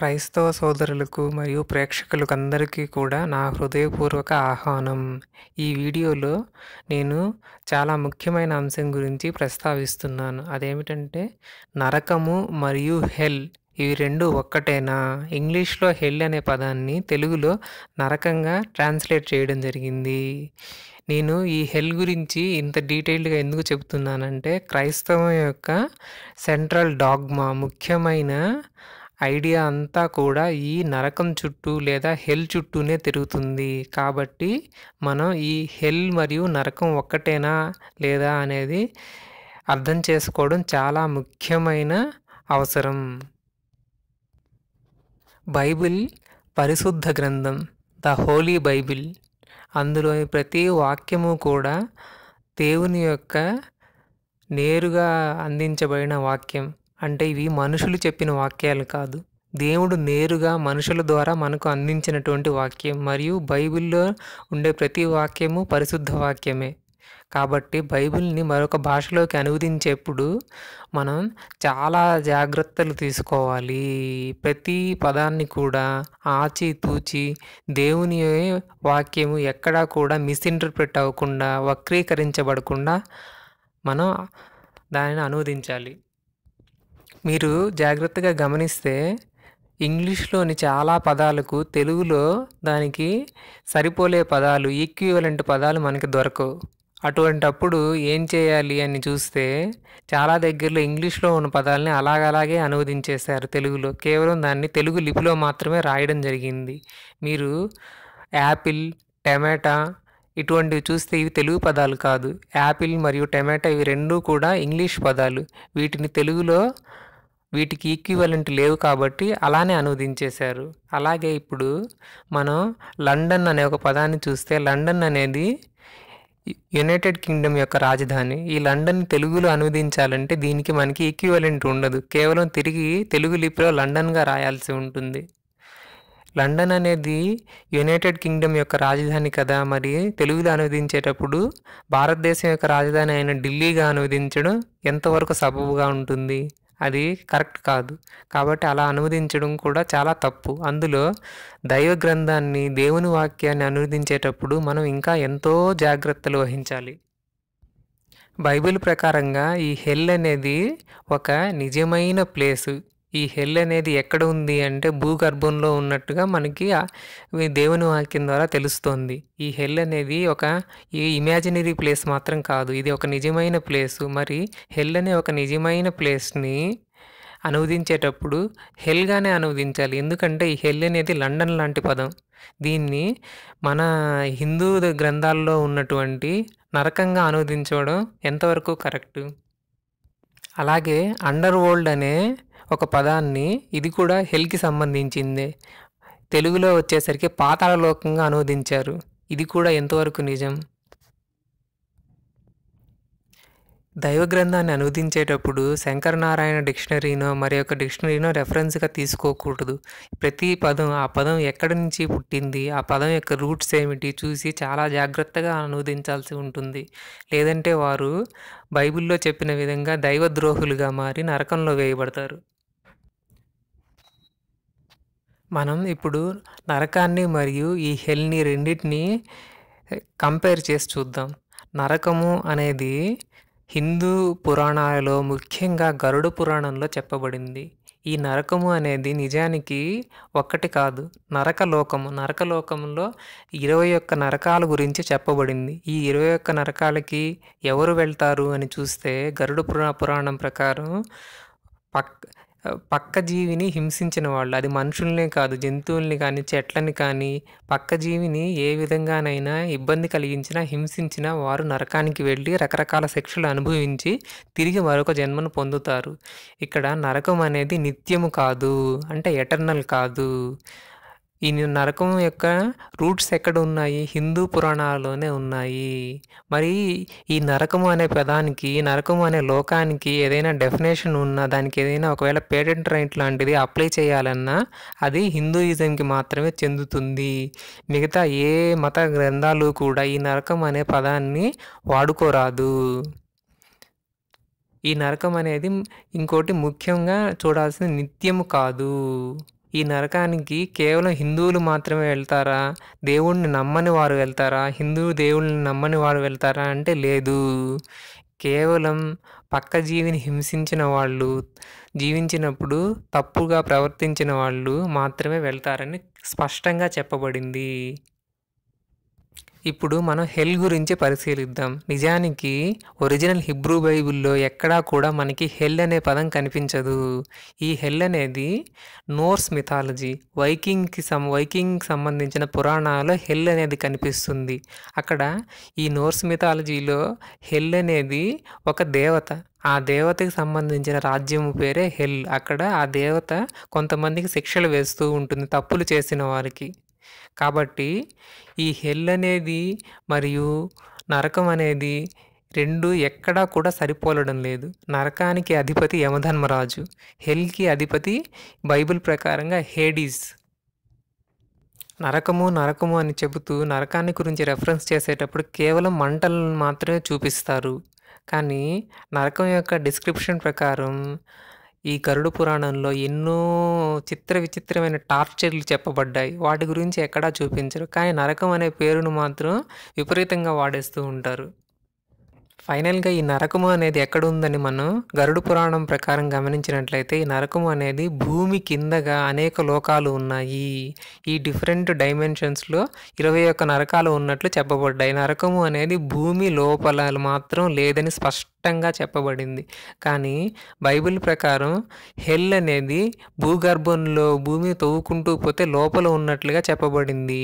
క్రైస్తవ సోదరులకు మరియు ప్రేక్షకులకు అందరికీ కూడా నా హృదయపూర్వక ఆహ్వానం ఈ వీడియోలో నేను చాలా ముఖ్యమైన అంశం గురించి ప్రస్తావిస్తున్నాను అదేమిటంటే నరకము మరియు హెల్ ఇవి రెండు ఒక్కటేనా ఇంగ్లీష్లో హెల్ అనే పదాన్ని తెలుగులో నరకంగా ట్రాన్స్లేట్ చేయడం జరిగింది నేను ఈ హెల్ గురించి ఇంత డీటెయిల్డ్గా ఎందుకు చెబుతున్నానంటే క్రైస్తవం యొక్క సెంట్రల్ డాగ్మా ముఖ్యమైన ఐడియా అంతా కూడా ఈ నరకం చుట్టూ లేదా హెల్ చుట్టూనే తిరుగుతుంది కాబట్టి మనం ఈ హెల్ మరియు నరకం ఒక్కటేనా లేదా అనేది అర్థం చేసుకోవడం చాలా ముఖ్యమైన అవసరం బైబిల్ పరిశుద్ధ గ్రంథం ద హోలీ బైబిల్ అందులోని ప్రతి వాక్యము కూడా దేవుని యొక్క నేరుగా అందించబడిన వాక్యం అంటే ఇవి మనుషులు చెప్పిన వాక్యాలు కాదు దేవుడు నేరుగా మనుషుల ద్వారా మనకు అందించినటువంటి వాక్యం మరియు బైబిల్లో ఉండే ప్రతి వాక్యము పరిశుద్ధ వాక్యమే కాబట్టి బైబిల్ని మరొక భాషలోకి అనువదించేప్పుడు మనం చాలా జాగ్రత్తలు తీసుకోవాలి ప్రతి పదాన్ని కూడా ఆచి తూచి దేవుని వాక్యము ఎక్కడా కూడా మిస్ఇంటర్ప్రిట్ అవ్వకుండా వక్రీకరించబడకుండా మనం దానిని అనువదించాలి మీరు జాగ్రత్తగా గమనిస్తే ఇంగ్లీష్లోని చాలా పదాలకు తెలుగులో దానికి సరిపోలే పదాలు ఈక్వివలెంట్ పదాలు మనకి దొరకవు అటువంటప్పుడు ఏం చేయాలి అని చూస్తే చాలా దగ్గరలో ఇంగ్లీష్లో ఉన్న పదాలని అలాగలాగే అనువదించేశారు తెలుగులో కేవలం దాన్ని తెలుగు లిపిలో మాత్రమే రాయడం జరిగింది మీరు యాపిల్ టమాటా ఇటువంటివి చూస్తే ఇవి తెలుగు పదాలు కాదు యాపిల్ మరియు టమాటా ఇవి రెండూ కూడా ఇంగ్లీష్ పదాలు వీటిని తెలుగులో వీటికి ఈక్వివలెంట్ లేవు కాబట్టి అలానే అనువదించేశారు అలాగే ఇప్పుడు మనం లండన్ అనే ఒక పదాన్ని చూస్తే లండన్ అనేది యునైటెడ్ కింగ్డమ్ యొక్క రాజధాని ఈ లండన్ తెలుగులో అనువదించాలంటే దీనికి మనకి ఈక్వివలెంట్ ఉండదు కేవలం తిరిగి తెలుగు లిపిలో లండన్గా రాయాల్సి ఉంటుంది లండన్ అనేది యునైటెడ్ కింగ్డమ్ యొక్క రాజధాని కదా మరి తెలుగులో అనువదించేటప్పుడు భారతదేశం యొక్క రాజధాని అయిన ఢిల్లీగా అనువదించడం ఎంతవరకు సబబుగా ఉంటుంది అది కరెక్ట్ కాదు కాబట్టి అలా అనువదించడం కూడా చాలా తప్పు అందులో దైవ గ్రంథాన్ని దేవుని వాక్యాన్ని అనువదించేటప్పుడు మనం ఇంకా ఎంతో జాగ్రత్తలు వహించాలి బైబిల్ ప్రకారంగా ఈ హెల్ అనేది ఒక నిజమైన ప్లేసు ఈ హెల్ అనేది ఎక్కడ ఉంది అంటే భూగర్భంలో ఉన్నట్టుగా మనకి దేవుని వాక్యం ద్వారా తెలుస్తోంది ఈ హెల్ అనేది ఒక ఈ ఇమాజినరీ ప్లేస్ మాత్రం కాదు ఇది ఒక నిజమైన ప్లేసు మరి హెల్ అనే ఒక నిజమైన ప్లేస్ని అనువదించేటప్పుడు హెల్గానే అనువదించాలి ఎందుకంటే ఈ హెల్ అనేది లండన్ లాంటి పదం దీన్ని మన హిందూ గ్రంథాల్లో ఉన్నటువంటి నరకంగా అనువదించడం ఎంతవరకు కరెక్టు అలాగే అండర్ వరల్డ్ అనే ఒక పదాన్ని ఇది కూడా హెల్కి సంబంధించిందే తెలుగులో వచ్చేసరికి పాతాళలోకంగా అనువదించారు ఇది కూడా ఎంతవరకు నిజం దైవ గ్రంథాన్ని అనువదించేటప్పుడు శంకరనారాయణ డిక్షనరీనో మరి యొక్క డిక్షనరీనో రెఫరెన్స్గా తీసుకోకూడదు ప్రతి పదం ఆ పదం ఎక్కడి నుంచి పుట్టింది ఆ పదం యొక్క రూట్స్ ఏమిటి చూసి చాలా జాగ్రత్తగా అనువదించాల్సి ఉంటుంది లేదంటే వారు బైబిల్లో చెప్పిన విధంగా దైవద్రోహులుగా మారి నరకంలో వేయబడతారు మనం ఇప్పుడు నరకాన్ని మరియు ఈ హెల్ని రెండింటినీ కంపేర్ చేసి చూద్దాం నరకము అనేది హిందూ పురాణాలలో ముఖ్యంగా గరుడ పురాణంలో చెప్పబడింది ఈ నరకము అనేది నిజానికి ఒక్కటి కాదు నరకలోకము నరకలోకంలో ఇరవై ఒక్క నరకాల గురించి చెప్పబడింది ఈ ఇరవై ఒక్క నరకాలకి ఎవరు వెళ్తారు అని చూస్తే గరుడ పురాణం ప్రకారం పక్ పక్క జీవిని హింసించిన వాళ్ళు అది మనుషుల్నే కాదు జంతువుల్ని కానీ చెట్లని కానీ పక్క జీవిని ఏ విధంగానైనా ఇబ్బంది కలిగించినా హింసించినా వారు నరకానికి వెళ్ళి రకరకాల శిక్షలు అనుభవించి తిరిగి మరొక జన్మను పొందుతారు ఇక్కడ నరకం అనేది నిత్యము కాదు అంటే ఎటర్నల్ కాదు ఈ నరకం యొక్క రూట్స్ ఎక్కడ ఉన్నాయి హిందూ పురాణాల్లోనే ఉన్నాయి మరి ఈ నరకము అనే పదానికి నరకము అనే లోకానికి ఏదైనా డెఫినేషన్ ఉన్నా దానికి ఏదైనా ఒకవేళ పేటెంట్ రైట్ లాంటిది అప్లై చేయాలన్నా అది హిందూయిజంకి మాత్రమే చెందుతుంది మిగతా ఏ మత గ్రంథాలు కూడా ఈ నరకం అనే పదాన్ని వాడుకోరాదు ఈ నరకం అనేది ఇంకోటి ముఖ్యంగా చూడాల్సిన నిత్యము కాదు ఈ నరకానికి కేవలం హిందువులు మాత్రమే వెళ్తారా దేవుణ్ణి నమ్మని వారు వెళ్తారా హిందువు దేవుళ్ళని నమ్మని వారు వెళ్తారా అంటే లేదు కేవలం పక్క జీవిని హింసించిన వాళ్ళు జీవించినప్పుడు తప్పుగా ప్రవర్తించిన వాళ్ళు మాత్రమే వెళ్తారని స్పష్టంగా చెప్పబడింది ఇప్పుడు మనం హెల్ గురించి పరిశీలిద్దాం నిజానికి ఒరిజినల్ హిబ్రూ బైబిల్లో ఎక్కడా కూడా మనకి హెల్ అనే పదం కనిపించదు ఈ హెల్ అనేది నోర్స్ మిథాలజీ వైకింగ్కి సం వైకింగ్ సంబంధించిన పురాణాల్లో హెల్ అనేది కనిపిస్తుంది అక్కడ ఈ నోర్స్ మిథాలజీలో హెల్ అనేది ఒక దేవత ఆ దేవతకి సంబంధించిన రాజ్యం పేరే హెల్ అక్కడ ఆ దేవత కొంతమందికి శిక్షలు వేస్తూ ఉంటుంది తప్పులు చేసిన వారికి కాబట్టి ఈ హెల్ అనేది మరియు నరకం అనేది రెండు ఎక్కడా కూడా సరిపోలడం లేదు నరకానికి అధిపతి యమధర్మరాజు హెల్కి అధిపతి బైబిల్ ప్రకారంగా హేడీస్ నరకము నరకము అని చెబుతూ నరకాన్ని గురించి రెఫరెన్స్ చేసేటప్పుడు కేవలం మంటలను మాత్రమే చూపిస్తారు కానీ నరకం యొక్క డిస్క్రిప్షన్ ప్రకారం ఈ గరుడు పురాణంలో ఎన్నో చిత్ర విచిత్రమైన టార్చర్లు చెప్పబడ్డాయి వాటి గురించి ఎక్కడా చూపించరు కానీ నరకం అనే పేరును మాత్రం విపరీతంగా వాడేస్తూ ఉంటారు ఫైనల్గా ఈ నరకము అనేది ఎక్కడుందని మనం గరుడు పురాణం ప్రకారం గమనించినట్లయితే ఈ నరకము అనేది భూమి కిందగా అనేక లోకాలు ఉన్నాయి ఈ డిఫరెంట్ డైమెన్షన్స్లో ఇరవై ఒక్క నరకాలు ఉన్నట్లు చెప్పబడ్డాయి నరకము అనేది భూమి లోపల మాత్రం లేదని స్పష్టంగా చెప్పబడింది కానీ బైబిల్ ప్రకారం హెల్ అనేది భూగర్భంలో భూమి తవ్వుకుంటూ పోతే లోపల ఉన్నట్లుగా చెప్పబడింది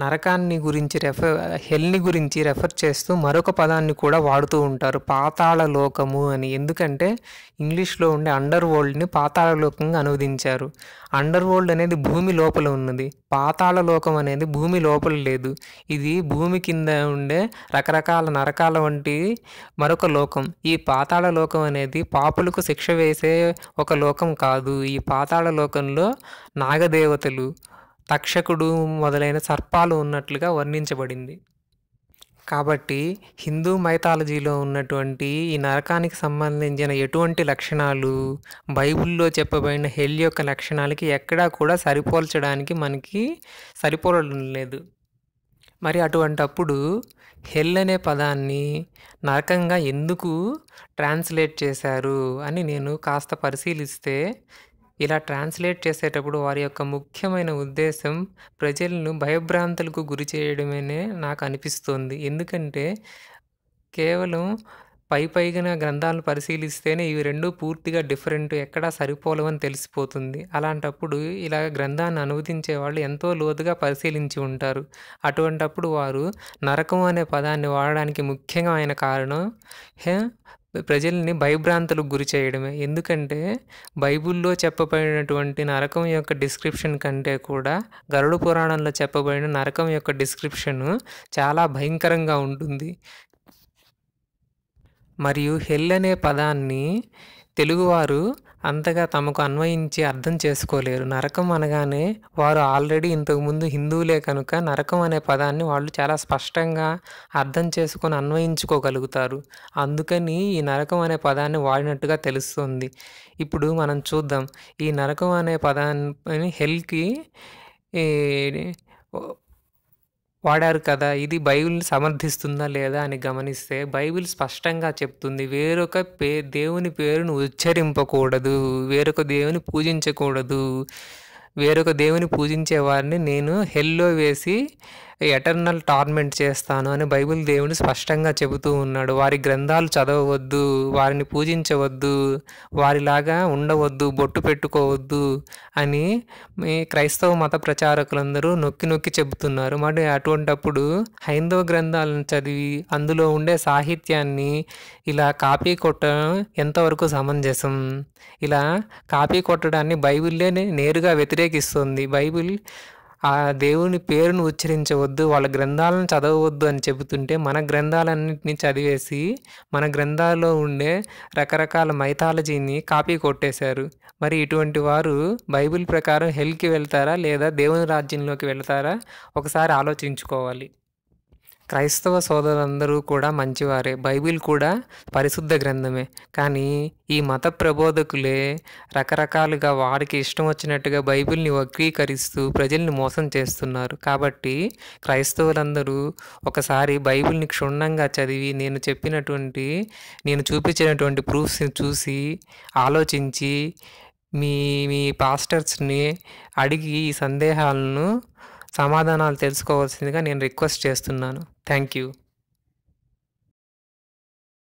నరకాన్ని గురించి రెఫర్ హెల్ని గురించి రెఫర్ చేస్తూ మరొక పదాన్ని కూడా వాడుతూ ఉంటారు పాతాళ లోకము అని ఎందుకంటే ఇంగ్లీష్లో ఉండే అండర్ వరల్డ్ని పాతాళ లోకంగా అనువదించారు అండర్ వరల్డ్ అనేది భూమి లోపల ఉన్నది పాతాళ లోకం అనేది భూమి లోపల లేదు ఇది భూమి కింద ఉండే రకరకాల నరకాల వంటి మరొక లోకం ఈ పాతాళ లోకం అనేది పాపులకు శిక్ష వేసే ఒక లోకం కాదు ఈ పాతాళ లోకంలో నాగదేవతలు తక్షకుడు మొదలైన సర్పాలు ఉన్నట్లుగా వర్ణించబడింది కాబట్టి హిందూ మైథాలజీలో ఉన్నటువంటి ఈ నరకానికి సంబంధించిన ఎటువంటి లక్షణాలు బైబిల్లో చెప్పబడిన హెల్ యొక్క లక్షణాలకి ఎక్కడా కూడా సరిపోల్చడానికి మనకి సరిపోలడం లేదు మరి అటువంటప్పుడు హెల్ అనే పదాన్ని నరకంగా ఎందుకు ట్రాన్స్లేట్ చేశారు అని నేను కాస్త పరిశీలిస్తే ఇలా ట్రాన్స్లేట్ చేసేటప్పుడు వారి యొక్క ముఖ్యమైన ఉద్దేశం ప్రజలను భయభ్రాంతులకు గురి చేయడమేనే నాకు అనిపిస్తుంది ఎందుకంటే కేవలం పై పైగిన గ్రంథాలను పరిశీలిస్తేనే ఇవి రెండు పూర్తిగా డిఫరెంట్ ఎక్కడా సరిపోలవని తెలిసిపోతుంది అలాంటప్పుడు ఇలా గ్రంథాన్ని అనువదించే వాళ్ళు ఎంతో లోతుగా పరిశీలించి ఉంటారు అటువంటప్పుడు వారు నరకం అనే పదాన్ని వాడడానికి ముఖ్యమైన కారణం హే ప్రజల్ని భయభ్రాంతులకు గురి చేయడమే ఎందుకంటే బైబుల్లో చెప్పబడినటువంటి నరకం యొక్క డిస్క్రిప్షన్ కంటే కూడా గరుడ పురాణంలో చెప్పబడిన నరకం యొక్క డిస్క్రిప్షను చాలా భయంకరంగా ఉంటుంది మరియు హెల్ అనే పదాన్ని తెలుగువారు అంతగా తమకు అన్వయించి అర్థం చేసుకోలేరు నరకం అనగానే వారు ఆల్రెడీ ఇంతకుముందు హిందువులే కనుక నరకం అనే పదాన్ని వాళ్ళు చాలా స్పష్టంగా అర్థం చేసుకొని అన్వయించుకోగలుగుతారు అందుకని ఈ నరకం అనే పదాన్ని వాడినట్టుగా తెలుస్తుంది ఇప్పుడు మనం చూద్దాం ఈ నరకం అనే పదాన్ని హెల్కి వాడారు కదా ఇది బైబిల్ని సమర్థిస్తుందా లేదా అని గమనిస్తే బైబిల్ స్పష్టంగా చెప్తుంది వేరొక పే దేవుని పేరును ఉచ్చరింపకూడదు వేరొక దేవుని పూజించకూడదు వేరొక దేవుని పూజించే వారిని నేను హెల్లో వేసి ఎటర్నల్ టార్మెంట్ చేస్తాను అని బైబిల్ దేవుడు స్పష్టంగా చెబుతూ ఉన్నాడు వారి గ్రంథాలు చదవవద్దు వారిని పూజించవద్దు వారిలాగా ఉండవద్దు బొట్టు పెట్టుకోవద్దు అని మీ క్రైస్తవ మత ప్రచారకులందరూ నొక్కి నొక్కి చెబుతున్నారు మరి అటువంటప్పుడు హైందవ గ్రంథాలను చదివి అందులో ఉండే సాహిత్యాన్ని ఇలా కాపీ కొట్టడం ఎంతవరకు సమంజసం ఇలా కాపీ కొట్టడాన్ని బైబిల్లే నేరుగా వ్యతిరేకిస్తుంది బైబిల్ ఆ దేవుని పేరును ఉచ్చరించవద్దు వాళ్ళ గ్రంథాలను చదవవద్దు అని చెబుతుంటే మన గ్రంథాలన్నింటినీ చదివేసి మన గ్రంథాల్లో ఉండే రకరకాల మైథాలజీని కాపీ కొట్టేశారు మరి ఇటువంటి వారు బైబిల్ ప్రకారం హెల్కి వెళ్తారా లేదా దేవుని రాజ్యంలోకి వెళ్తారా ఒకసారి ఆలోచించుకోవాలి క్రైస్తవ సోదరులందరూ కూడా మంచివారే బైబిల్ కూడా పరిశుద్ధ గ్రంథమే కానీ ఈ మత ప్రబోధకులే రకరకాలుగా వారికి ఇష్టం వచ్చినట్టుగా బైబిల్ని వక్రీకరిస్తూ ప్రజల్ని మోసం చేస్తున్నారు కాబట్టి క్రైస్తవులందరూ ఒకసారి బైబిల్ని క్షుణ్ణంగా చదివి నేను చెప్పినటువంటి నేను చూపించినటువంటి ప్రూఫ్స్ని చూసి ఆలోచించి మీ మీ పాస్టర్స్ని అడిగి ఈ సందేహాలను సమాధానాలు తెలుసుకోవాల్సిందిగా నేను రిక్వెస్ట్ చేస్తున్నాను Thank you.